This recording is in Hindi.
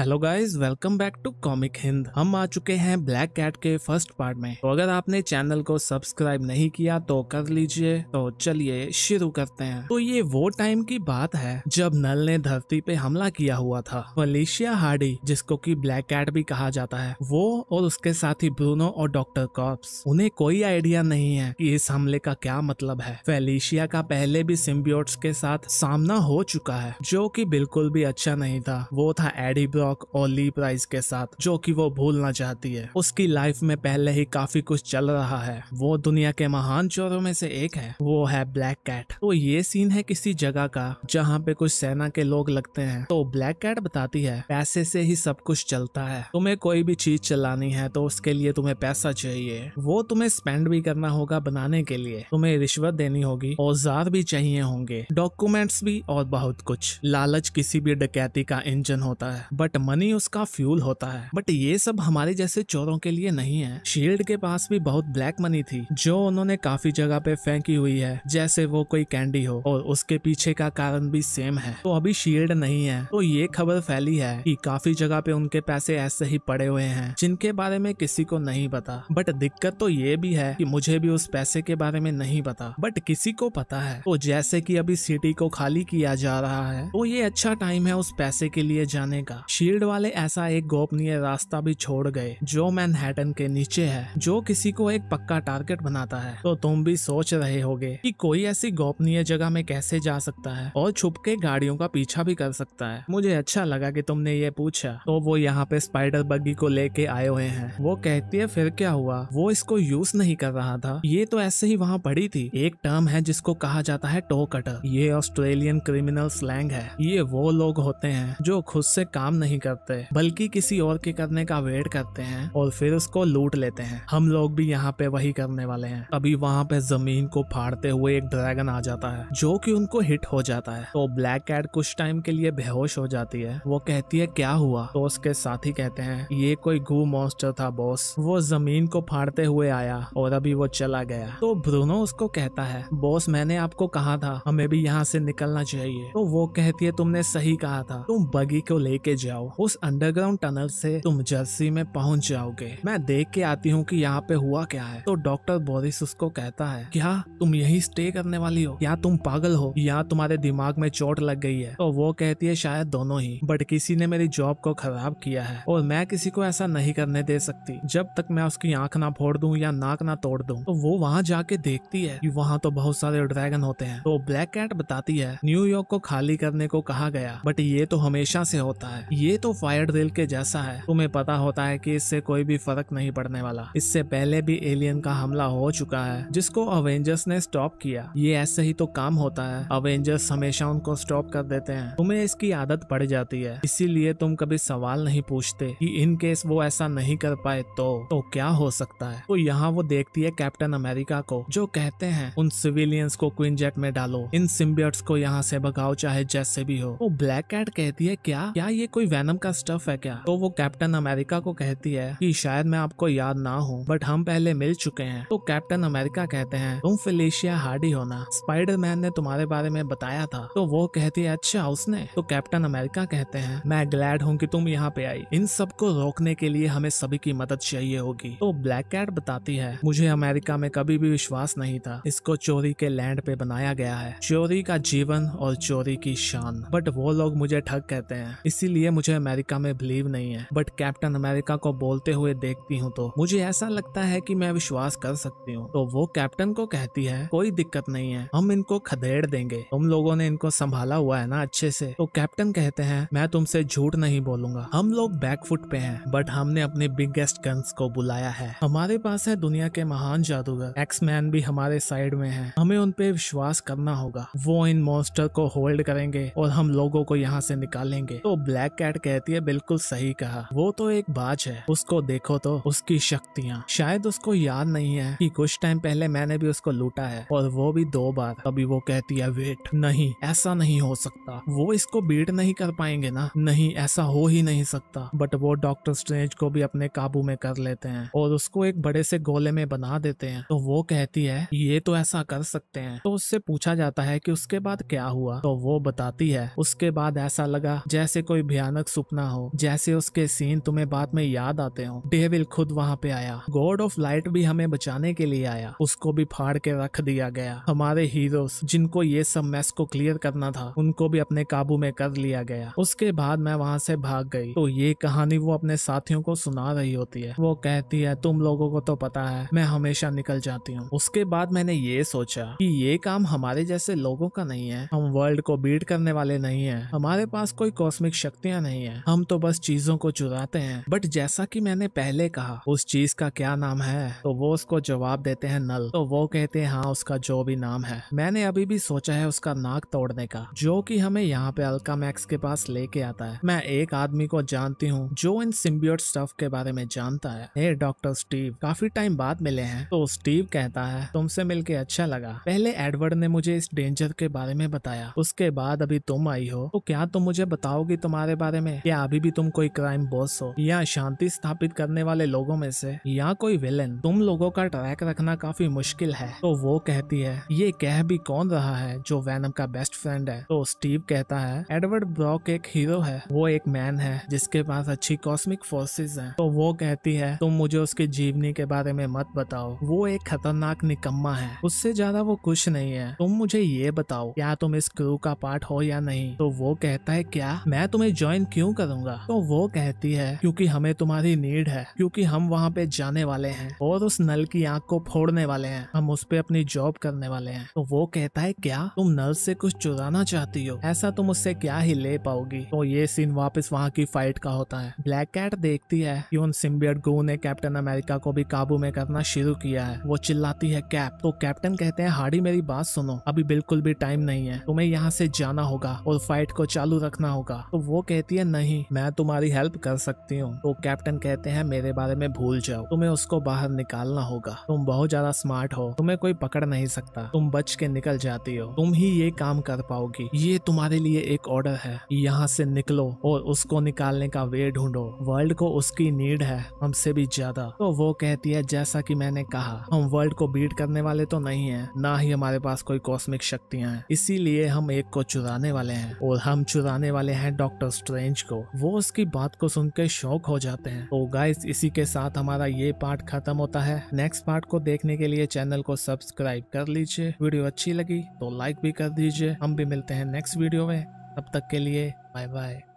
hello guys welcome back to comic Hind हम आ चुके हैं ब्लैक कैट के फर्स्ट पार्ट में तो अगर आपने चैनल को सब्सक्राइब नहीं किया तो कर लीजिए तो चलिए शुरू करते हैं तो ये वो टाइम की बात है जब नल ने धरती पे हमला किया हुआ था मलेशिया हार्डी जिसको कि ब्लैक कैट भी कहा जाता है वो और उसके ही ब्रूनो और डॉक्टर कॉप्स उन्हें कोई आइडिया नहीं है की इस हमले का क्या मतलब है फेलिशिया का पहले भी सिम्बियोट्स के साथ सामना हो चुका है जो की बिल्कुल भी अच्छा नहीं था वो था एडी ब्रॉक और ली प्राइस के साथ जो कि वो भूलना चाहती है उसकी लाइफ में पहले ही काफी कुछ चल रहा है वो दुनिया के महान चोरों में से एक है वो है ब्लैक कैट तो ये सीन है किसी जगह का जहाँ पे कुछ सेना के लोग लगते हैं तो ब्लैक कैट बताती है पैसे से ही सब कुछ चलता है तुम्हें कोई भी चीज चलानी है तो उसके लिए तुम्हें पैसा चाहिए वो तुम्हें स्पेंड भी करना होगा बनाने के लिए तुम्हें रिश्वत देनी होगी औजार भी चाहिए होंगे डॉक्यूमेंट्स भी और बहुत कुछ लालच किसी भी डकैती का इंजन होता है बट बट मनी उसका फ्यूल होता है बट ये सब हमारे जैसे चोरों के लिए नहीं है शील्ड के पास भी बहुत ब्लैक मनी थी जो उन्होंने काफी जगह पे फेंकी हुई है जैसे वो कोई कैंडी हो और उसके पीछे का कारण भी सेम है तो अभी शील्ड नहीं है तो ये खबर फैली है कि काफी जगह पे उनके पैसे ऐसे ही पड़े हुए हैं जिनके बारे में किसी को नहीं पता बट दिक्कत तो ये भी है कि मुझे भी उस पैसे के बारे में नहीं पता बट किसी को पता है तो जैसे कि अभी सिटी को खाली किया जा रहा है तो ये अच्छा टाइम है उस पैसे के लिए जाने का शील्ड वाले ऐसा एक गोपनीय रास्ता भी छोड़ गए जो मैनहेटन के नीचे है जो किसी को एक पक्का टारगेट बनाता है तो तुम भी सोच रहे होगे कि कोई ऐसी गोपनीय जगह में कैसे जा सकता है और छुप के गाड़ियों का पीछा भी कर सकता है मुझे अच्छा लगा की तुमने ये पूछा तो वो यहाँ पे स्पाइडर बग्गी को लेके आए हुए है वो कहती है फिर क्या हुआ वो इसको यूज नहीं कर रहा था ये तो ऐसे ही वहाँ पड़ी थी एक टर्म है जिसको कहा जाता है टो कटर ये ऑस्ट्रेलियन क्रिमिनल स्लैंग है ये वो लोग होते हैं जो खुद से काम नहीं नहीं करते बल्कि किसी और के करने का वेट करते हैं और फिर उसको लूट लेते हैं हम लोग भी यहाँ पे वही करने वाले हैं अभी वहाँ पे जमीन को फाड़ते हुए एक ड्रैगन आ जाता है जो कि उनको हिट हो जाता है तो ब्लैक कैट कुछ टाइम के लिए बेहोश हो जाती है वो कहती है क्या हुआ तो उसके साथी कहते हैं ये कोई घू मॉन्स्टर था बॉस वो जमीन को फाड़ते हुए आया और अभी वो चला गया तो ब्रूनो उसको कहता है बॉस मैंने आपको कहा था हमें भी यहाँ से निकलना चाहिए तो वो कहती है तुमने सही कहा था तुम बगी को लेके जाओ जाओ उस अंडरग्राउंड टनल से तुम जर्सी में पहुंच जाओगे मैं देख के आती हूँ कि यहाँ पे हुआ क्या है तो डॉक्टर बोरिस उसको कहता है क्या तुम यही स्टे करने वाली हो या तुम पागल हो या तुम्हारे दिमाग में चोट लग गई है तो वो कहती है शायद दोनों ही बट किसी ने मेरी जॉब को खराब किया है और मैं किसी को ऐसा नहीं करने दे सकती जब तक मैं उसकी आंख ना फोड़ दूं या नाक ना तोड़ दूं तो वो वहां जाके देखती है कि वहां तो बहुत सारे ड्रैगन होते हैं तो ब्लैक कैट बताती है न्यूयॉर्क को खाली करने को कहा गया बट ये तो हमेशा से होता है ये ये तो फायर ड्रिल के जैसा है तुम्हें पता होता है कि इससे कोई भी फर्क नहीं पड़ने वाला इससे पहले भी एलियन का हमला हो चुका है जिसको अवेंजर्स ने स्टॉप किया ये ऐसे ही तो काम होता है अवेंजर्स हमेशा उनको स्टॉप कर देते हैं तुम्हें इसकी आदत पड़ जाती है इसीलिए तुम कभी सवाल नहीं पूछते कि इन केस वो ऐसा नहीं कर पाए तो तो क्या हो सकता है तो यहाँ वो देखती है कैप्टन अमेरिका को जो कहते हैं उन सिविलियंस को क्वीन जेट में डालो इन सिम्बियट्स को यहाँ से भगाओ चाहे जैसे भी हो वो ब्लैक कैट कहती है क्या क्या ये कोई वैनम का स्टफ है क्या तो वो कैप्टन अमेरिका को कहती है कि शायद मैं आपको याद ना हूँ बट हम पहले मिल चुके हैं तो कैप्टन अमेरिका कहते हैं तुम फिलेशिया हार्डी होना मैन ने तुम्हारे बारे में बताया था तो वो कहती है अच्छा उसने तो कैप्टन अमेरिका कहते हैं मैं ग्लैड हूँ की तुम यहाँ पे आई इन सबको रोकने के लिए हमें सभी की मदद चाहिए होगी तो ब्लैक कैट बताती है मुझे अमेरिका में कभी भी विश्वास नहीं था इसको चोरी के लैंड पे बनाया गया है चोरी का जीवन और चोरी की शान बट वो लोग मुझे ठग कहते हैं इसीलिए मुझे मुझे अमेरिका में बिलीव नहीं है बट कैप्टन अमेरिका को बोलते हुए देखती हूँ तो मुझे ऐसा लगता है कि मैं विश्वास कर सकती हूँ तो वो कैप्टन को कहती है कोई दिक्कत नहीं है हम इनको खदेड़ देंगे तुम लोगों ने इनको संभाला हुआ है ना अच्छे से तो कैप्टन कहते हैं मैं तुमसे झूठ नहीं बोलूंगा हम लोग बैकफुट पे हैं बट हमने अपने बिगेस्ट गन्स को बुलाया है हमारे पास है दुनिया के महान जादूगर एक्समैन भी हमारे साइड में है हमें उन पे विश्वास करना होगा वो इन मॉन्स्टर को होल्ड करेंगे और हम लोगों को यहाँ से निकालेंगे तो ब्लैक कैट कैट कहती है बिल्कुल सही कहा वो तो एक बाज है उसको देखो तो उसकी शक्तियाँ शायद उसको याद नहीं है कि कुछ टाइम पहले मैंने भी उसको लूटा है और वो भी दो बार अभी वो कहती है वेट नहीं ऐसा नहीं हो सकता वो इसको बीट नहीं कर पाएंगे ना नहीं ऐसा हो ही नहीं सकता बट वो डॉक्टर स्ट्रेंज को भी अपने काबू में कर लेते हैं और उसको एक बड़े से गोले में बना देते हैं तो वो कहती है ये तो ऐसा कर सकते हैं तो उससे पूछा जाता है कि उसके बाद क्या हुआ तो वो बताती है उसके बाद ऐसा लगा जैसे कोई भयानक भयानक सपना हो जैसे उसके सीन तुम्हें बाद में याद आते हो डेविल खुद वहाँ पे आया गॉड ऑफ लाइट भी हमें बचाने के लिए आया उसको भी फाड़ के रख दिया गया हमारे हीरो जिनको ये सब मैस को क्लियर करना था उनको भी अपने काबू में कर लिया गया उसके बाद मैं वहाँ से भाग गई तो ये कहानी वो अपने साथियों को सुना रही होती है वो कहती है तुम लोगों को तो पता है मैं हमेशा निकल जाती हूँ उसके बाद मैंने ये सोचा कि ये काम हमारे जैसे लोगों का नहीं है हम वर्ल्ड को बीट करने वाले नहीं है हमारे पास कोई कॉस्मिक शक्तियाँ नहीं नहीं है हम तो बस चीजों को चुराते हैं बट जैसा कि मैंने पहले कहा उस चीज का क्या नाम है तो वो उसको जवाब देते हैं नल तो वो कहते हैं हाँ उसका जो भी नाम है मैंने अभी भी सोचा है उसका नाक तोड़ने का जो कि हमें यहाँ पे अल्का मैक्स के पास लेके आता है मैं एक आदमी को जानती हूँ जो इन सिम्बियोट स्टफ के बारे में जानता है हे डॉक्टर स्टीव काफी टाइम बाद मिले हैं तो स्टीव कहता है तुमसे मिलके अच्छा लगा पहले एडवर्ड ने मुझे इस डेंजर के बारे में बताया उसके बाद अभी तुम आई हो तो क्या तुम मुझे बताओगी तुम्हारे बारे में कि अभी भी तुम कोई क्राइम बॉस हो या शांति स्थापित करने वाले लोगों में से या कोई विलेन तुम लोगों का ट्रैक रखना काफी मुश्किल है तो वो कहती है ये कह भी कौन रहा है जो वैनम का बेस्ट फ्रेंड है तो स्टीव कहता है एडवर्ड ब्रॉक एक हीरो है वो एक मैन है जिसके पास अच्छी कॉस्मिक फोर्सेज है तो वो कहती है तुम मुझे उसके जीवनी के बारे में मत बताओ वो एक खतरनाक निकम्मा है उससे ज्यादा वो कुछ नहीं है तुम मुझे ये बताओ क्या तुम इस क्रू का पार्ट हो या नहीं तो वो कहता है क्या मैं तुम्हें ज्वाइन क्यों करूंगा तो वो कहती है क्योंकि हमें तुम्हारी नीड है क्योंकि हम वहाँ पे जाने वाले हैं और उस नल की आंख को फोड़ने वाले हैं हम उस पे अपनी जॉब करने वाले हैं तो वो कहता है क्या तुम नल से कुछ चुराना चाहती हो ऐसा तुम उससे क्या ही ले पाओगी तो ये सीन वापस वहाँ की फाइट का होता है ब्लैक कैट देखती है कि उन सिम्बियड गो ने कैप्टन अमेरिका को भी काबू में करना शुरू किया है वो चिल्लाती है कैप तो कैप्टन कहते हैं हाड़ी मेरी बात सुनो अभी बिल्कुल भी टाइम नहीं है तुम्हें यहाँ से जाना होगा और फाइट को चालू रखना होगा तो वो कहती है कहेंगे नहीं मैं तुम्हारी हेल्प कर सकती हूँ तो कैप्टन कहते हैं मेरे बारे में भूल जाओ तुम्हें उसको बाहर निकालना होगा तुम बहुत ज्यादा स्मार्ट हो तुम्हें कोई पकड़ नहीं सकता तुम बच के निकल जाती हो तुम ही ये काम कर पाओगी ये तुम्हारे लिए एक ऑर्डर है यहाँ से निकलो और उसको निकालने का वे ढूंढो वर्ल्ड को उसकी नीड है हमसे भी ज्यादा तो वो कहती है जैसा कि मैंने कहा हम वर्ल्ड को बीट करने वाले तो नहीं है ना ही हमारे पास कोई कॉस्मिक शक्तियां हैं इसीलिए हम एक को चुराने वाले हैं और हम चुराने वाले हैं डॉक्टर स्ट्रेंज ऑरेंज को वो उसकी बात को सुन के शौक हो जाते हैं तो गाइस इसी के साथ हमारा ये पार्ट खत्म होता है नेक्स्ट पार्ट को देखने के लिए चैनल को सब्सक्राइब कर लीजिए वीडियो अच्छी लगी तो लाइक भी कर दीजिए हम भी मिलते हैं नेक्स्ट वीडियो में तब तक के लिए बाय बाय